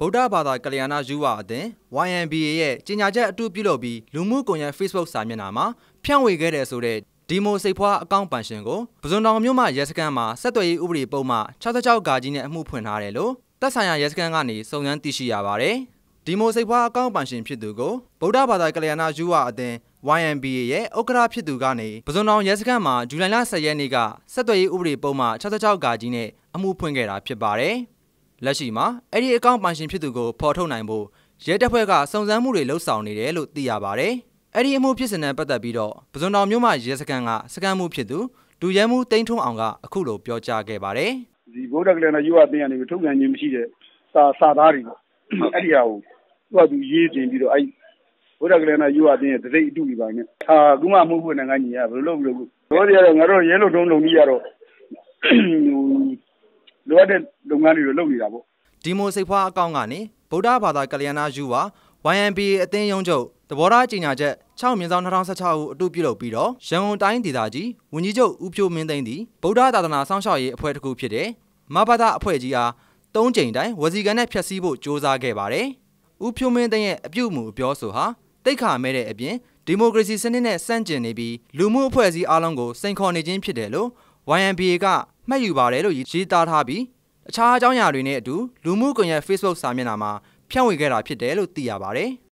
ဗုဒ္ဓဘာသာကလျာဏယူဝအသင်း YMBA ရဲ့ကြေညာချက်အတူပြုလုပ်ပြီးလူမှုကွန်ရက် Facebook စာမျက်နှာမှာဖြန့်ဝေခဲ့တယ်ဆိုတဲ့ဒီမိုစိတ်ဖွားအကောင့်ပန်ရှင်ကိုပဇွန်တောင်မြို့မှာရဲစခန်းမှာဆက်သွယ်ရေးဥပဒေပုံမှ66ဂါကြီးနဲ့အမှုဖွင့်ထားတယ်လို့တပ်ဆိုင်ရာရဲစခန်းကနေစုံစမ်းသိရှိရပါတယ်။ဒီမိုစိတ်ဖွားအကောင့်ပန်ရှင် ဖြစ်သူကိုဗုဒ္ဓဘာသာကလျာဏယူဝအသင်း YMBA ရဲ့ဥက္ကဋ္ဌဖြစ်သူကနေပဇွန်တောင်ရဲစခန်းမှာဇူလိုင်လ10ရက်နေ့ကဆက်သွယ်ရေးဥပဒေပုံမှ66ဂါကြီးနဲ့အမှုဖွင့်ခဲ့တာဖြစ်ပါတယ်။လက်ရှိမှာအဲ့ဒီအကောင့်ပိုင်ရှင်ဖြစ်သူကိုဖော်ထုတ်နိုင်ဖို့ရဲတပ်ဖွဲ့ကစုံစမ်းမှုတွေလှုပ်ဆောင်နေတယ်လို့သိရပါဗျ။အဲ့ဒီအမှုဖြစ်စဉ်နဲ့ပတ်သက်ပြီးတော့ပဇွန်တော်မြို့မှာရဲစခန်းကစခန်းမှုဖြစ်သူဒူရဲမှုတိန်ထွန်းအောင်ကအခုလိုပြောကြားခဲ့ပါဗျ။ဒီဘိုးဒက်ကလေးနဲ့ယူအပ်တင်ရနေပြီထုတ်ပြန်ခြင်းမရှိတဲ့စာစာသားတွေပေါ့။အဲ့ဒီဟာကိုသူကသူရေးတင်ပြီးတော့အဲ့ဘိုးဒက်ကလေးနဲ့ယူအပ်တင်ရတဲ့စိတ်အတူတူပါနဲ့။ဟာကူမမှုဖို့နိုင်ငံကြီးကဘယ်လိုလုပ်လို့ဘိုးတွေကငါတို့ရဲလို့တုံးလုံးကြီးရတော့ဟိုလိုအပ်တဲ့လုပ်ငန်းတွေကိုလုပ်နေတာပေါ့ဒီမိုစိတ်ဖွားအကောင့်ကနေဗုဒ္ဓဘာသာကလျာဏယူပါ YMBA အသင်းရုံးချုပ်သဘောထားကြေညာချက်6မြင်းဆောင်2016ဦးအတူပြုလုပ်ပြီးတော့ရန်ကုန်တိုင်းဒေသကြီးဝန်ကြီးချုပ်ဦးဖြိုးမင်းသိန်းသည်ဗုဒ္ဓသာသနာစောင့်ရှောက်ရေးအဖွဲ့တစ်ခုဖြစ်တဲ့မဘာသာအဖွဲ့ကြီးအား၃ကြိမ်တိုင်းဝစီကန်နဲ့ဖြက်စီးဖို့ကြိုးစားခဲ့ပါတယ်။ဦးဖြိုးမင်းသိန်းရဲ့အပြုအမူအပြောဆိုဟာတိတ်ခါမဲတဲ့အပြင်ဒီမိုကရေစီစနစ်နဲ့ဆန့်ကျင်နေပြီးလူမှုအဖွဲ့အစည်းအလုံးကိုစိန်ခေါ်နေခြင်းဖြစ်တယ်လို့ YMBA ကမှတ်ယူပါတယ်လို့ရေးသားထားပြီးအခြားအကြောင်းအရာတွေနဲ့အတူလူမှုကွန်ရက် Facebook စာမျက်နှာမှာဖြန့်ဝေခဲ့တာဖြစ်တယ်လို့သိရပါတယ်။